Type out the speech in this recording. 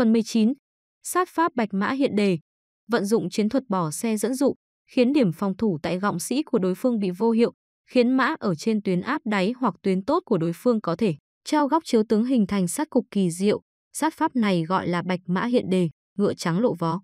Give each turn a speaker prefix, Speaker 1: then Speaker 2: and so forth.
Speaker 1: Phần 19. Sát pháp bạch mã hiện đề. Vận dụng chiến thuật bỏ xe dẫn dụ, khiến điểm phòng thủ tại gọng sĩ của đối phương bị vô hiệu, khiến mã ở trên tuyến áp đáy hoặc tuyến tốt của đối phương có thể trao góc chiếu tướng hình thành sát cục kỳ diệu. Sát pháp này gọi là bạch mã hiện đề, ngựa trắng lộ vó.